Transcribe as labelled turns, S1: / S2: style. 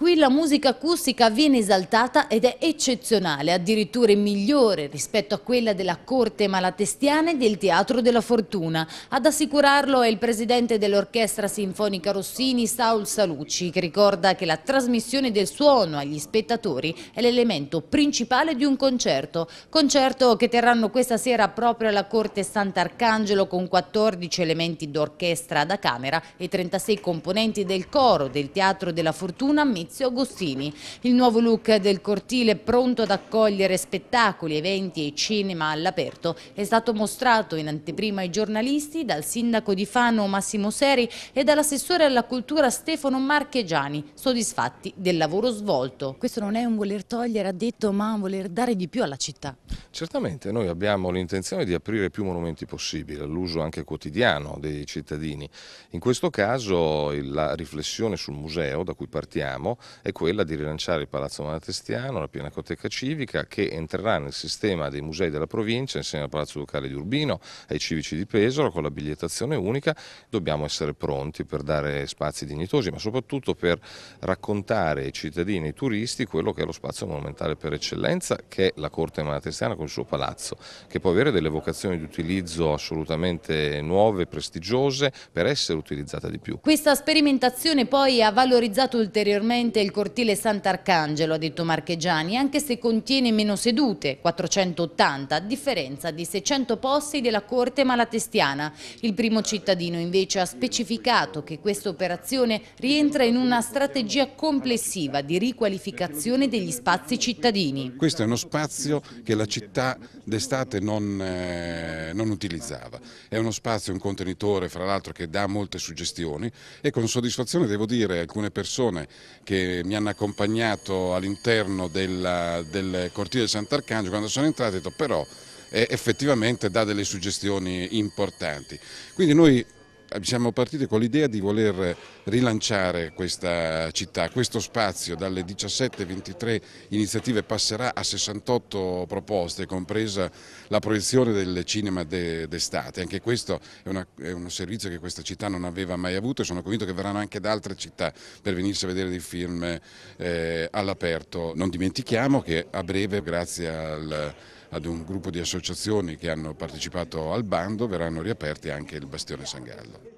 S1: Qui la musica acustica viene esaltata ed è eccezionale, addirittura migliore rispetto a quella della Corte Malatestiana e del Teatro della Fortuna. Ad assicurarlo è il presidente dell'Orchestra Sinfonica Rossini, Saul Salucci, che ricorda che la trasmissione del suono agli spettatori è l'elemento principale di un concerto. Concerto che terranno questa sera proprio alla Corte Sant'Arcangelo con 14 elementi d'orchestra da camera e 36 componenti del coro del Teatro della Fortuna Fabrizio Agostini. Il nuovo look del cortile pronto ad accogliere spettacoli, eventi e cinema all'aperto è stato mostrato in anteprima ai giornalisti dal sindaco di Fano Massimo Seri e dall'assessore alla cultura Stefano Marchegiani, soddisfatti del lavoro svolto. Questo non è un voler togliere, ha detto, ma un voler dare di più alla città. Certamente,
S2: noi abbiamo l'intenzione di aprire più monumenti possibile, all'uso anche quotidiano dei cittadini. In questo caso la riflessione sul museo da cui partiamo è quella di rilanciare il Palazzo Malatestiano, la Pinacoteca Civica, che entrerà nel sistema dei musei della provincia insieme al Palazzo Ducale di Urbino, ai civici di Pesaro, con la bigliettazione unica. Dobbiamo essere pronti per dare spazi dignitosi, ma soprattutto per raccontare ai cittadini e ai turisti quello che è lo spazio monumentale per eccellenza, che è la Corte Malatestiana con il suo palazzo, che può avere delle vocazioni di utilizzo assolutamente nuove, prestigiose, per essere utilizzata di più.
S1: Questa sperimentazione poi ha valorizzato ulteriormente efficiente il cortile Sant'Arcangelo, ha detto Marchegiani, anche se contiene meno sedute, 480, a differenza di 600 posti della Corte Malatestiana. Il primo cittadino invece ha specificato che questa operazione rientra in una strategia complessiva di riqualificazione degli spazi cittadini.
S3: Questo è uno spazio che la città d'estate non, eh, non utilizzava. È uno spazio, un contenitore fra l'altro che dà molte suggestioni e con soddisfazione devo dire alcune persone che che mi hanno accompagnato all'interno del, del cortile di Sant'Arcangio, quando sono entrato ho detto però eh, effettivamente dà delle suggestioni importanti. Quindi noi eh, siamo partiti con l'idea di voler rilanciare questa città, questo spazio dalle 17-23 iniziative passerà a 68 proposte, compresa la proiezione del cinema d'estate. Anche questo è, una, è un servizio che questa città non aveva mai avuto e sono convinto che verranno anche da altre città per venirsi a vedere dei film eh, all'aperto. Non dimentichiamo che a breve, grazie al ad un gruppo di associazioni che hanno partecipato al bando verranno riaperti anche il Bastione Sangallo.